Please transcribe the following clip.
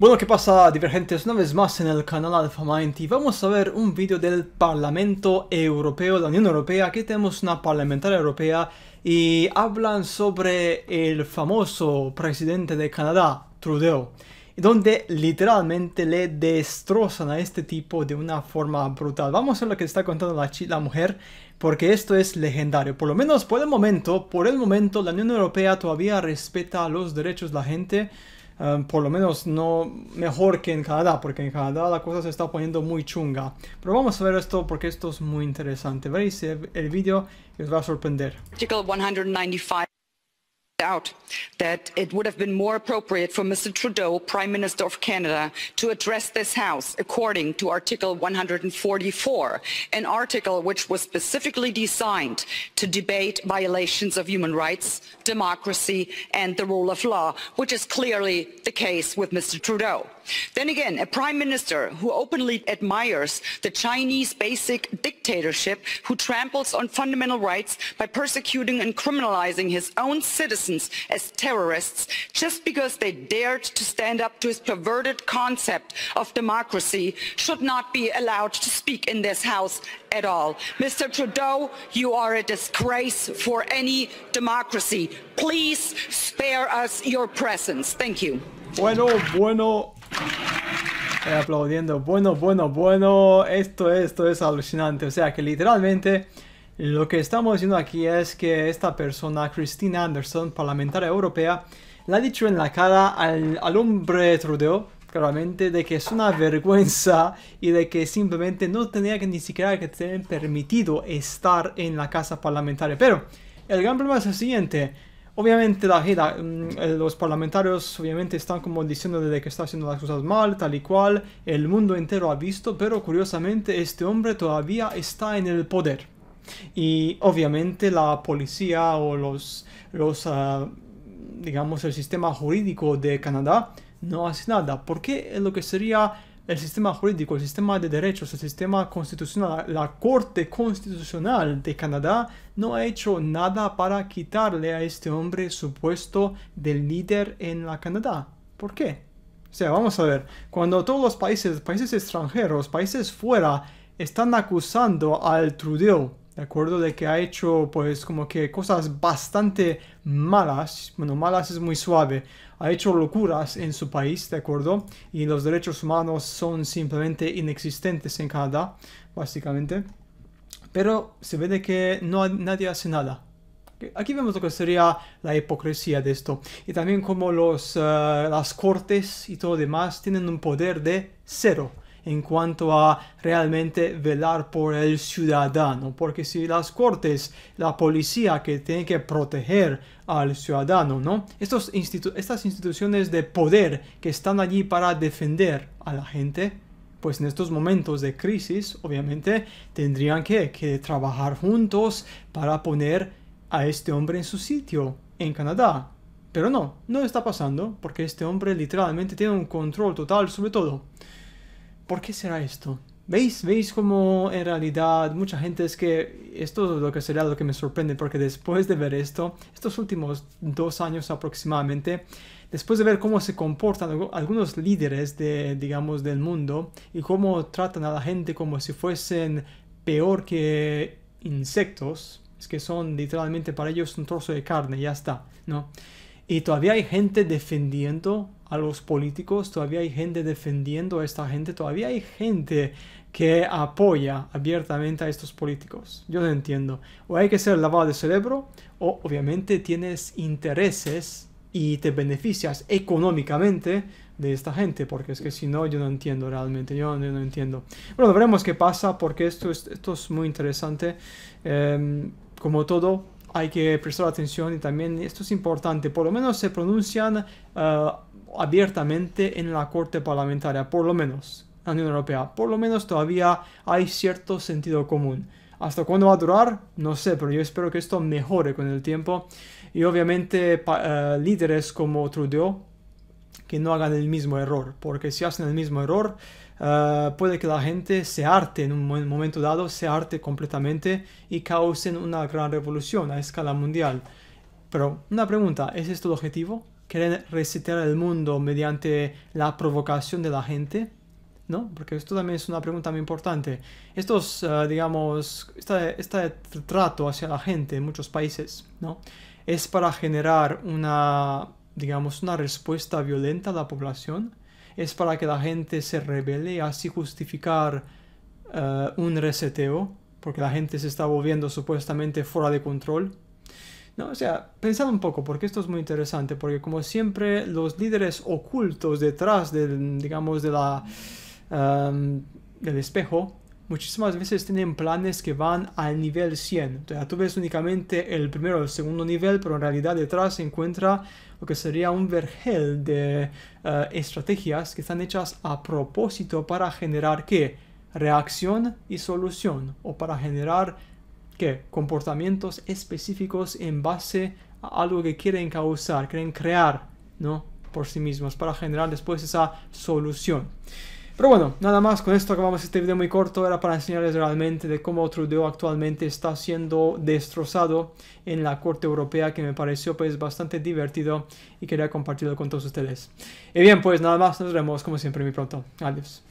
Bueno, ¿qué pasa divergentes? Una vez más en el canal Alpha y vamos a ver un vídeo del Parlamento Europeo, la Unión Europea. Aquí tenemos una parlamentaria europea y hablan sobre el famoso presidente de Canadá, Trudeau, donde literalmente le destrozan a este tipo de una forma brutal. Vamos a ver lo que está contando la, la mujer porque esto es legendario. Por lo menos por el momento, por el momento la Unión Europea todavía respeta los derechos de la gente por lo menos no mejor que en Canadá, porque en Canadá la cosa se está poniendo muy chunga. Pero vamos a ver esto porque esto es muy interesante. Veréis el, vídeo y os va a sorprender. 195. out that it would have been more appropriate for Mr. Trudeau, Prime Minister of Canada, to address this House according to Article 144, an article which was specifically designed to debate violations of human rights, democracy and the rule of law, which is clearly the case with Mr. Trudeau. Then again, a Prime Minister who openly admires the Chinese basic dictatorship, who tramples on fundamental rights by persecuting and criminalizing his own citizens citizens as terrorists just because they dared to stand up to his perverted concept of democracy should not be allowed to speak in this House at all. Mr. Trudeau, you are a disgrace for any democracy. Please spare us your presence. Thank you. Bueno, bueno. aplaudiendo. Bueno, bueno, bueno. Esto, esto es alucinante. O sea que literalmente Lo que estamos diciendo aquí es que esta persona, Christine Anderson, parlamentaria europea, le ha dicho en la cara al, hombre Trudeau, claramente, de que es una vergüenza y de que simplemente no tenía ni siquiera que tener permitido estar en la casa parlamentaria. Pero el gran problema es el siguiente. Obviamente la, mm, eh, los parlamentarios obviamente están como diciendo de que está haciendo las cosas mal, tal y cual, el mundo entero ha visto, pero curiosamente este hombre todavía está en el poder. Y obviamente la policía o los, los ah, digamos, el sistema jurídico de Canadá no hace nada. ¿Por qué lo que sería el sistema jurídico, el sistema de derechos, el sistema constitucional, la Corte Constitucional de Canadá no ha hecho nada para quitarle a este hombre su puesto líder en la Canadá. ¿Por qué? O sea, vamos a ver, cuando todos los países, países extranjeros, países fuera, están acusando al Trudeau ¿de acuerdo? De que ha hecho pues como que cosas bastante malas, bueno, malas es muy suave, ha hecho locuras en su país, ¿de acuerdo? Y los derechos humanos son simplemente inexistentes en Canadá, básicamente. Pero se ve de que no, nadie hace nada, Aquí vemos lo que sería la hipocresía de esto. Y también como los, eh, las cortes y todo demás tienen un poder de cero en cuanto a realmente velar por el ciudadano, porque si las cortes, la policía que tiene que proteger al ciudadano, ¿no? Estos estas instituciones de poder que están allí para defender a la gente, pues en estos momentos de crisis, obviamente, tendrían que, que trabajar juntos para poner a este hombre en su sitio en Canadá. Pero no, no está pasando, porque este hombre literalmente tiene un control total sobre todo. ¿Por qué será esto? ¿Veis? ¿Veis cómo en realidad mucha gente es que esto es lo que será lo que me sorprende? Porque después de ver esto, estos últimos dos años aproximadamente, después de ver cómo se comportan algunos líderes de, digamos, del mundo y cómo tratan a la gente como si fuesen peor que insectos, es que son literalmente para ellos un trozo de carne, ya está, ¿no? Y todavía hay gente defendiendo a los políticos, todavía hay gente defendiendo a esta gente, todavía hay gente que apoya abiertamente a estos políticos. Yo no entiendo. O hay que ser lavado de cerebro, o obviamente tienes intereses y te beneficias económicamente de esta gente, porque es que si no, yo no entiendo realmente, yo no, entiendo. Bueno, veremos qué pasa, porque esto es, esto es muy interesante. Em, como todo, hay que prestar atención y también esto es importante, por lo menos se pronuncian... Ah, abiertamente en la corte parlamentaria, por lo menos en la Unión Europea. Por lo menos todavía hay cierto sentido común. ¿Hasta cuándo va a durar? No sé, pero yo espero que esto mejore con el tiempo. Y obviamente eh, líderes como Trudeau, que no hagan el mismo error, porque si hacen el mismo error, eh, puede que la gente se arte en un momento dado, se arte completamente y causen una gran revolución a escala mundial. Pero una pregunta, ¿es esto el objetivo? quieren resetear el mundo mediante la provocación de la gente? ¿No? Porque esto también es una pregunta muy importante. Estos, eh, digamos, este, trato hacia la gente en muchos países, ¿no? Es para generar una, digamos, una respuesta violenta a la población. Es para que la gente se rebele y así justificar eh, un reseteo, porque la gente se está volviendo supuestamente fuera de control ¿no? O sea, pensad un poco, porque esto es muy interesante, porque como siempre los líderes ocultos detrás del, digamos, de la, em, del espejo, muchísimas veces tienen planes que van al nivel 100. O sea, tú ves únicamente el primero o el segundo nivel, pero en realidad detrás se encuentra lo que sería un vergel de eh, estrategias que están hechas a propósito para generar qué? Reacción y solución, o para generar ¿qué? comportamientos específicos en base a algo que quieren causar, quieren crear, ¿no? Por sí mismos, para generar después esa solución. Pero bueno, nada más, con esto acabamos este video muy corto, era para enseñarles realmente de cómo Trudeau actualmente está siendo destrozado en la Corte Europea, que me pareció pues bastante divertido y quería compartirlo con todos ustedes. Y bien, pues nada más, nos vemos como siempre muy pronto. Adiós.